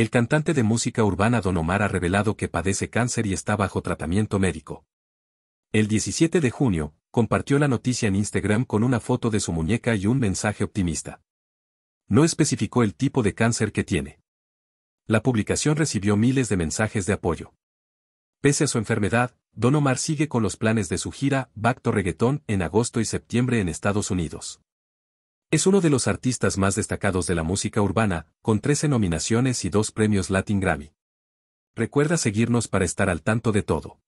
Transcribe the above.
El cantante de música urbana Don Omar ha revelado que padece cáncer y está bajo tratamiento médico. El 17 de junio, compartió la noticia en Instagram con una foto de su muñeca y un mensaje optimista. No especificó el tipo de cáncer que tiene. La publicación recibió miles de mensajes de apoyo. Pese a su enfermedad, Don Omar sigue con los planes de su gira Bacto Reggaeton en agosto y septiembre en Estados Unidos. Es uno de los artistas más destacados de la música urbana, con 13 nominaciones y dos premios Latin Grammy. Recuerda seguirnos para estar al tanto de todo.